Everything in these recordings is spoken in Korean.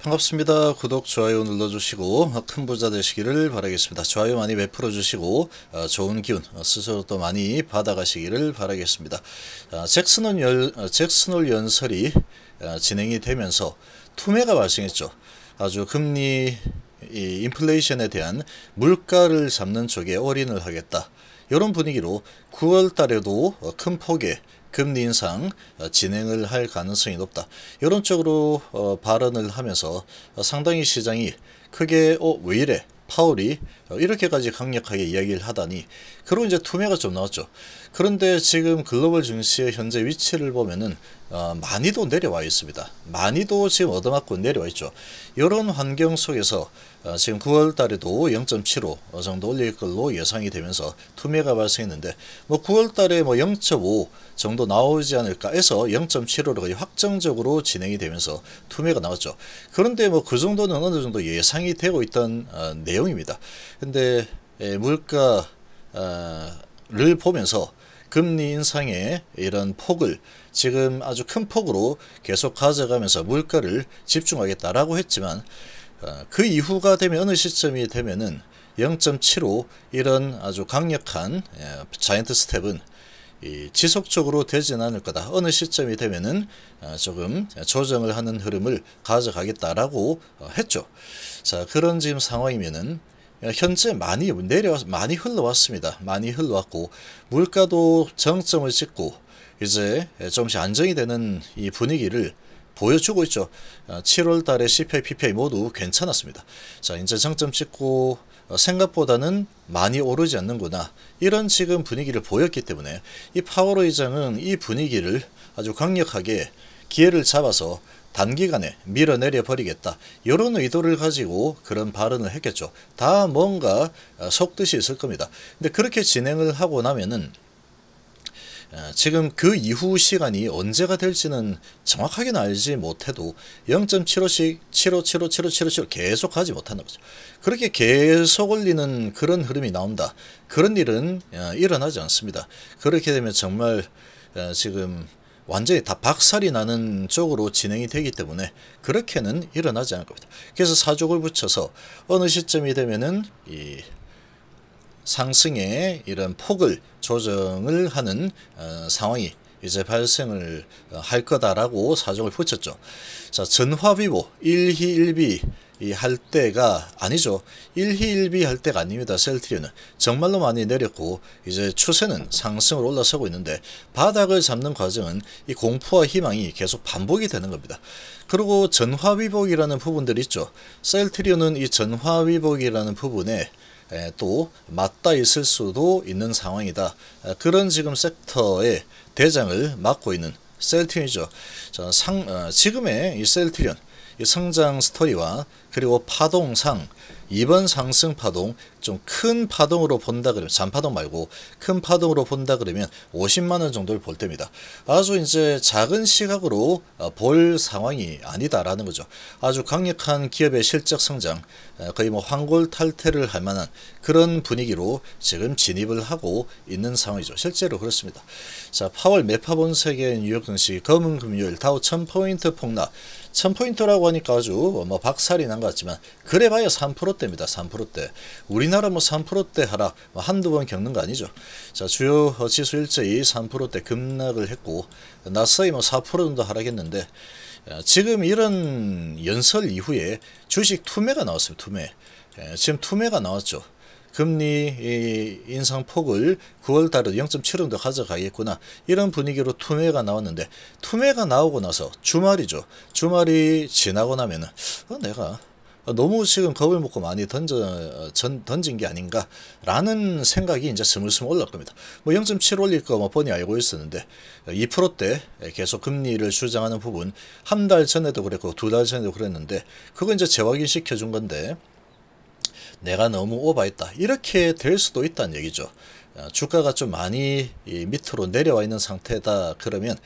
반갑습니다. 구독, 좋아요 눌러주시고 큰 부자 되시기를 바라겠습니다. 좋아요 많이 베풀어 주시고 어, 좋은 기운 어, 스스로 또 많이 받아가시기를 바라겠습니다. 어, 잭슨홀, 연, 잭슨홀 연설이 진행이 되면서 투매가 발생했죠. 아주 금리 이 인플레이션에 대한 물가를 잡는 쪽에 올인을 하겠다. 이런 분위기로 9월 달에도 큰 폭의 금리 인상 어, 진행을 할 가능성이 높다. 이런 쪽으로 어, 발언을 하면서 어, 상당히 시장이 크게 어, 왜 이래? 파월이 이렇게까지 강력하게 이야기를 하다니 그리고 이제 투매가 좀 나왔죠. 그런데 지금 글로벌 증시의 현재 위치를 보면은 어, 많이도 내려와 있습니다. 많이도 지금 얻어맞고 내려와 있죠. 이런 환경 속에서 어, 지금 9월 달에도 0.75 정도 올릴 걸로 예상이 되면서 투매가 발생했는데 뭐 9월 달에 뭐 0.5 정도 나오지 않을까 해서 0.75로 거의 확정적으로 진행이 되면서 투매가 나왔죠. 그런데 뭐 그 정도는 어느 정도 예상이 되고 있던 어, 내용입니다. 근데 에, 물가를 보면서 금리 인상의 이런 폭을 지금 아주 큰 폭으로 계속 가져가면서 물가를 집중하겠다라고 했지만 어, 그 이후가 되면 어느 시점이 되면은 0.75 이런 아주 강력한 예, 자이언트 스텝은 지속적으로 되진 않을 거다. 어느 시점이 되면은 어, 조금 조정을 하는 흐름을 가져가겠다라고 어, 했죠. 자, 그런 지금 상황이면은 예, 현재 많이 내려 많이 흘러왔습니다. 많이 흘러왔고 물가도 정점을 찍고 이제 조금씩 안정이 되는 이 분위기를 보여주고 있죠. 7월 아, 달에 CPI, PPI 모두 괜찮았습니다. 자, 이제 정점 찍고 어, 생각보다는 많이 오르지 않는구나. 이런 지금 분위기를 보였기 때문에 이 파월 의장은 이 분위기를 아주 강력하게 기회를 잡아서 단기간에 밀어내려 버리겠다. 이런 의도를 가지고 그런 발언을 했겠죠. 다 뭔가 어, 속뜻이 있을 겁니다. 근데 그렇게 진행을 하고 나면은 어, 지금 그 이후 시간이 언제가 될지는 정확하게는 알지 못해도 0.75씩 75757575 계속 하지 못하는 거죠. 그렇게 계속 올리는 그런 흐름이 나온다. 그런 일은 어, 일어나지 않습니다. 그렇게 되면 정말 지금 완전히 다 박살이 나는 쪽으로 진행이 되기 때문에 그렇게는 일어나지 않을 겁니다. 그래서 사족을 붙여서 어느 시점이 되면은 이 상승의 이런 폭을 조정을 하는 어, 상황이 이제 발생을 어, 할 거다라고 사정을 붙였죠. 자, 전화비보 1희 1비 이할 때가 아니죠. 일희일비 할 때가 아닙니다. 셀트리온은 정말로 많이 내렸고 이제 추세는 상승으로 올라서고 있는데 바닥을 잡는 과정은 이 공포와 희망이 계속 반복이 되는 겁니다. 그리고 전화위복이라는 부분들이 있죠. 셀트리온은 이 전화위복이라는 부분에 또 맞다 있을 수도 있는 상황이다. 그런 지금 섹터의 대장을 맡고 있는 셀트리온이죠. 상, 어, 지금의 이 셀트리온 성장 스토리와 그리고 파동상 이번 상승 파동 좀 큰 파동으로 본다 그러면 잔파동 말고 큰 파동으로 본다 그러면 50만 원 정도를 볼 때입니다. 아주 이제 작은 시각으로 어, 볼 상황이 아니다라는 거죠. 아주 강력한 기업의 실적 성장 어, 거의 뭐 황골 탈퇴를 할 만한 그런 분위기로 지금 진입을 하고 있는 상황이죠. 실제로 그렇습니다. 자 파월 메파본 세계 뉴욕 증시 검은 금요일 다우 1000포인트 폭락 1000포인트라고 하니까 아주 뭐 박살이 난 것 같지만 그래봐야 3% 3%대입니다. 3%대. 우리나라 뭐 3%대 하락 뭐 한두 번 겪는 거 아니죠. 자, 주요 지수 일제히 3%대 급락을 했고 나서이 뭐4% 정도 하락했는데 지금 이런 연설 이후에 주식 투매가 나왔습니다. 투매. 예, 지금 투매가 나왔죠. 금리 인상폭을 9월 달에 0.7 정도 가져가겠구나 이런 분위기로 투매가 나왔는데 투매가 나오고 나서 주말이죠 주말이 지나고 나면은 어, 내가 어, 너무 지금 겁을 먹고 많이 던져, 어, 전, 던진 게 아닌가라는 생각이 이제 스물스물 올라올 겁니다. 뭐 0.7 올릴 거뭐 뻔히 알고 있었는데 2%대 어, 계속 금리를 주장하는 부분 한 달 전에도 그랬고 두 달 전에도 그랬는데 그거 이제 재확인 시켜준 건데 내가 너무 오바했다 이렇게 될 수도 있다는 얘기죠. 주가가 좀 많이 밑으로 내려와 있는 상태다 그러면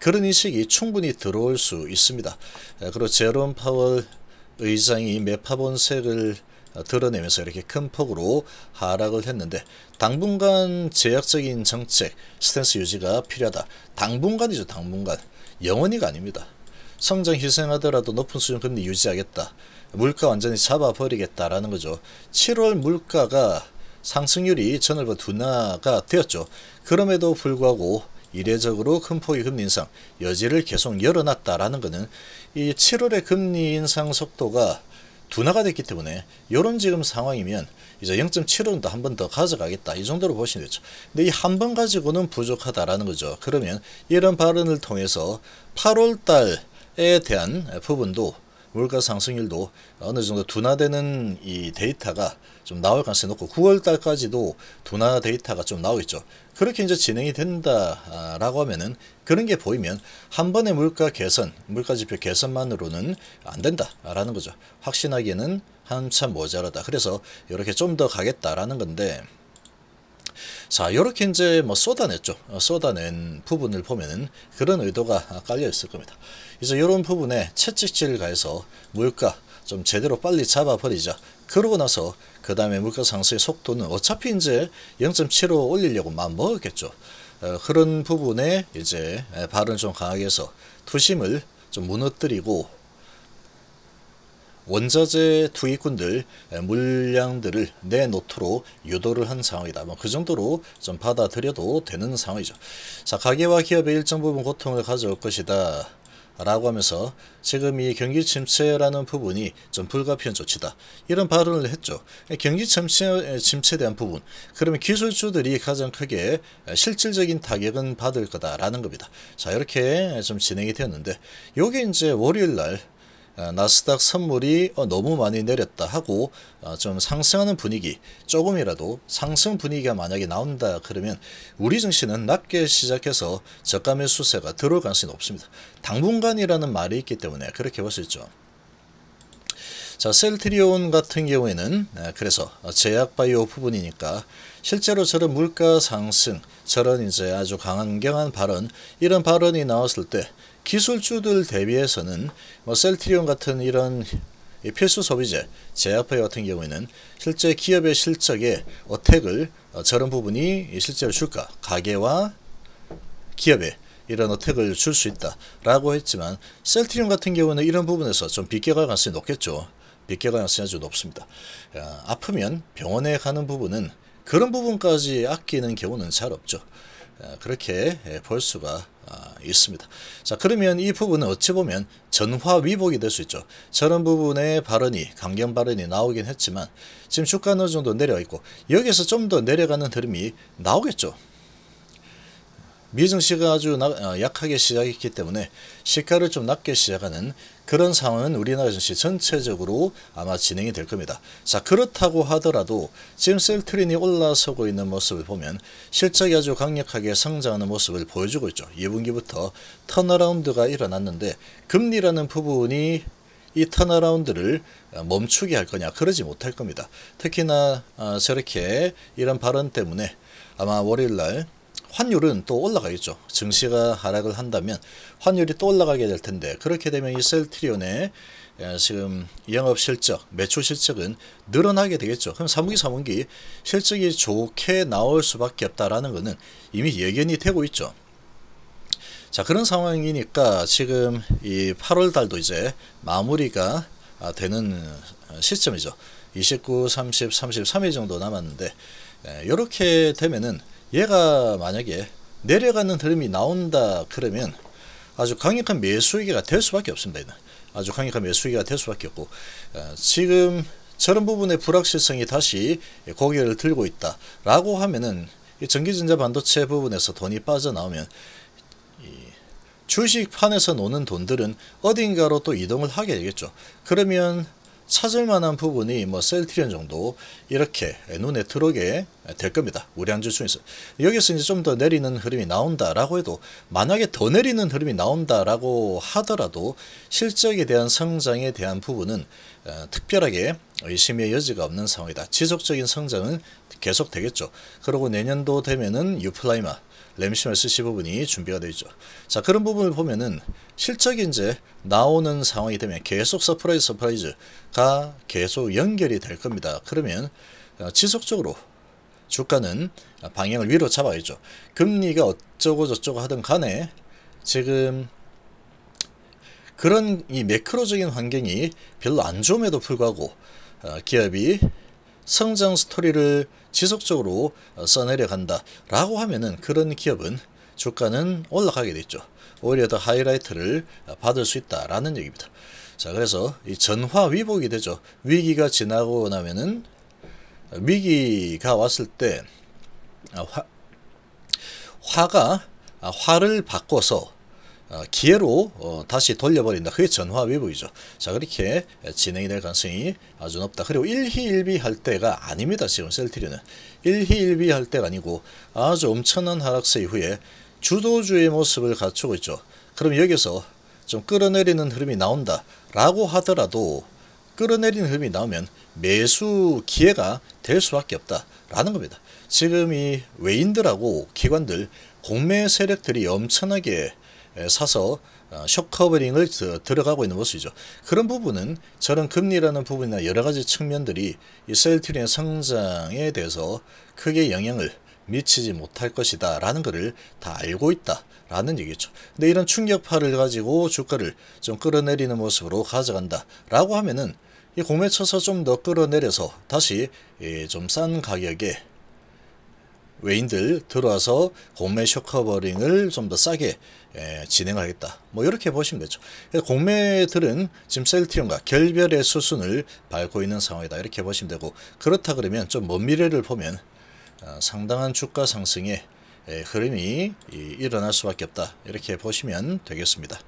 그런 인식이 충분히 들어올 수 있습니다. 그리고 제롬 파월 의장이 메파본색을 드러내면서 이렇게 큰 폭으로 하락을 했는데 당분간 제약적인 정책 스탠스 유지가 필요하다. 당분간이죠. 당분간. 영원히가 아닙니다. 성장 희생하더라도 높은 수준 금리 유지하겠다. 물가 완전히 잡아버리겠다라는 거죠. 7월 물가가 상승률이 전월보다 둔화가 되었죠. 그럼에도 불구하고 이례적으로 큰 폭의 금리 인상 여지를 계속 열어놨다라는 것은 이 7월의 금리 인상 속도가 둔화가 됐기 때문에 이런 지금 상황이면 이제 0.75도 한 번 더 가져가겠다 이 정도로 보시면 되죠. 근데 이 한 번 가지고는 부족하다라는 거죠. 그러면 이런 발언을 통해서 8월 달에 대한 부분도 물가 상승률도 어느 정도 둔화되는 이 데이터가 좀 나올 가능성이 높고 9월 달까지도 둔화 데이터가 좀 나오겠죠. 그렇게 이제 진행이 된다라고 하면은 그런 게 보이면 한 번의 물가 개선, 물가 지표 개선만으로는 안 된다라는 거죠. 확신하기에는 한참 모자라다. 그래서 이렇게 좀 더 가겠다라는 건데 자, 이렇게 이제 뭐 쏟아냈죠. 어, 쏟아낸 부분을 보면은 그런 의도가 깔려 있을 겁니다. 이제 이런 부분에 채찍질을 가해서 물가 좀 제대로 빨리 잡아버리자. 그러고 나서 그 다음에 물가 상승의 속도는 어차피 이제 0.75 올리려고 마음 먹었겠죠. 어, 그런 부분에 이제 발을좀 강하게 해서 투심을 좀 무너뜨리고 원자재 투기꾼들 물량들을 내놓도록 유도를 한 상황이다. 뭐 그 정도로 좀 받아들여도 되는 상황이죠. 자 가계와 기업의 일정 부분 고통을 가져올 것이다. 라고 하면서 지금 이 경기 침체라는 부분이 좀 불가피한 조치다. 이런 발언을 했죠. 경기 침체, 침체에 대한 부분. 그러면 기술주들이 가장 크게 실질적인 타격은 받을 거다라는 겁니다. 자, 이렇게 좀 진행이 되었는데, 요게 이제 월요일 날 어, 나스닥 선물이 어, 너무 많이 내렸다 하고 어, 좀 상승하는 분위기 조금이라도 상승 분위기가 만약에 나온다 그러면 우리 증시는 낮게 시작해서 저가 매수세가 들어올 가능성이 높습니다. 당분간이라는 말이 있기 때문에 그렇게 볼 수 있죠. 자, 셀트리온 같은 경우에는 그래서 제약바이오 부분이니까 실제로 저런 물가 상승, 저런 이제 아주 강경한 발언, 이런 발언이 나왔을 때 기술주들 대비해서는 뭐 셀트리온 같은 이런 필수 소비재, 제약회 같은 경우에는 실제 기업의 실적에 어택을 어, 저런 부분이 실제로 줄까? 가게와 기업에 이런 어택을 줄 수 있다라고 했지만 셀트리온 같은 경우는 이런 부분에서 좀 비껴갈 가능성이 높겠죠. 비껴갈 가능성이 아주 높습니다. 아, 아프면 병원에 가는 부분은 그런 부분까지 아끼는 경우는 잘 없죠. 아, 그렇게 예, 볼 수가 아, 있습니다. 자 그러면 이 부분은 어찌 보면 전화위복이 될 수 있죠. 저런 부분에 발언이 강경 발언이 나오긴 했지만 지금 주가 어느 정도 내려 있고 여기서 좀 더 내려가는 흐름이 나오겠죠. 미증시가 아주 나, 어, 약하게 시작했기 때문에 시가를 좀 낮게 시작하는 그런 상황은 우리나라 증시 전체적으로 아마 진행이 될 겁니다. 자 그렇다고 하더라도 지금 셀트린이 올라서고 있는 모습을 보면 실적이 아주 강력하게 성장하는 모습을 보여주고 있죠. 2분기부터 턴어라운드가 일어났는데 금리라는 부분이 이 턴어라운드를 멈추게 할 거냐 그러지 못할 겁니다. 특히나 어, 저렇게 이런 발언 때문에 아마 월요일날 환율은 또 올라가겠죠. 증시가 하락을 한다면 환율이 또 올라가게 될 텐데 그렇게 되면 이 셀트리온의 예, 지금 영업실적, 매출실적은 늘어나게 되겠죠. 그럼 3분기, 3분기 실적이 좋게 나올 수밖에 없다라는 것은 이미 예견이 되고 있죠. 자 그런 상황이니까 지금 이 8월 달도 이제 마무리가 아, 되는 어, 시점이죠. 29, 30, 33일 정도 남았는데 이렇게 예, 되면은 얘가 만약에 내려가는 흐름이 나온다 그러면 아주 강력한 매수기가 될 수밖에 없습니다. 아주 강력한 매수기가 될 수밖에 없고 어, 지금 저런 부분의 불확실성이 다시 고개를 들고 있다라고 하면은 전기전자 반도체 부분에서 돈이 빠져나오면 주식판에서 노는 돈들은 어딘가로 또 이동을 하게 되겠죠. 그러면 찾을 만한 부분이 뭐 셀트리온 정도 이렇게 눈에 들어오게 될 겁니다. 우리 한주 중에서. 여기서 이제 좀 더 내리는 흐름이 나온다라고 해도 만약에 더 내리는 흐름이 나온다라고 하더라도 실적에 대한 성장에 대한 부분은 어, 특별하게 의심의 여지가 없는 상황이다. 지속적인 성장은 계속 되겠죠. 그리고 내년도 되면은 유플라이마, 램시마 S15분이 준비가 되어 있죠. 자 그런 부분을 보면은 실적이 이제 나오는 상황이 되면 계속 서프라이즈 서프라이즈가 계속 연결이 될 겁니다. 그러면 어, 지속적으로 주가는 방향을 위로 잡아야죠. 금리가 어쩌고 저쩌고 하든 간에 지금 그런 이 매크로적인 환경이 별로 안 좋음에도 불구하고 어, 기업이 성장 스토리를 지속적으로 어, 써내려간다 라고 하면은 그런 기업은 주가는 올라가게 되죠. 오히려 더 하이라이트를 어, 받을 수 있다라는 얘기입니다. 자 그래서 이 전화 위복이 되죠. 위기가 지나고 나면은 위기가 왔을 때 아, 화, 화가 아, 화를 바꿔서 어, 기회로 어, 다시 돌려버린다. 그게 전화 위부이죠자 그렇게 진행이 될 가능성이 아주 높다. 그리고 일희일비할 때가 아닙니다. 지금 셀트리는 일희일비할 때가 아니고 아주 엄청난 하락세 이후에 주도주의 모습을 갖추고 있죠. 그럼 여기서 좀 끌어내리는 흐름이 나온다라고 하더라도 끌어내리는 흐름이 나오면 매수 기회가 될 수밖에 없다라는 겁니다. 지금 이 외인들하고 기관들 공매 세력들이 엄청나게 사서 어, 쇼커버링을 들어가고 있는 모습이죠. 그런 부분은 저런 금리라는 부분이나 여러 가지 측면들이 이셀트리의 성장에 대해서 크게 영향을 미치지 못할 것이다 라는 것을 다 알고 있다 라는 얘기죠. 근데 이런 충격파를 가지고 주가를 좀 끌어내리는 모습으로 가져간다 라고 하면은 이 공매쳐서 좀 더 끌어내려서 다시 좀 싼 가격에 외인들 들어와서 공매 쇼커버링을 좀 더 싸게 예, 진행하겠다. 뭐 이렇게 보시면 되죠. 공매들은 지금 셀트리과 결별의 수순을 밟고 있는 상황이다. 이렇게 보시면 되고 그렇다 그러면 좀 먼 미래를 보면 어, 상당한 주가 상승의 예, 흐름이 이, 일어날 수밖에 없다. 이렇게 보시면 되겠습니다.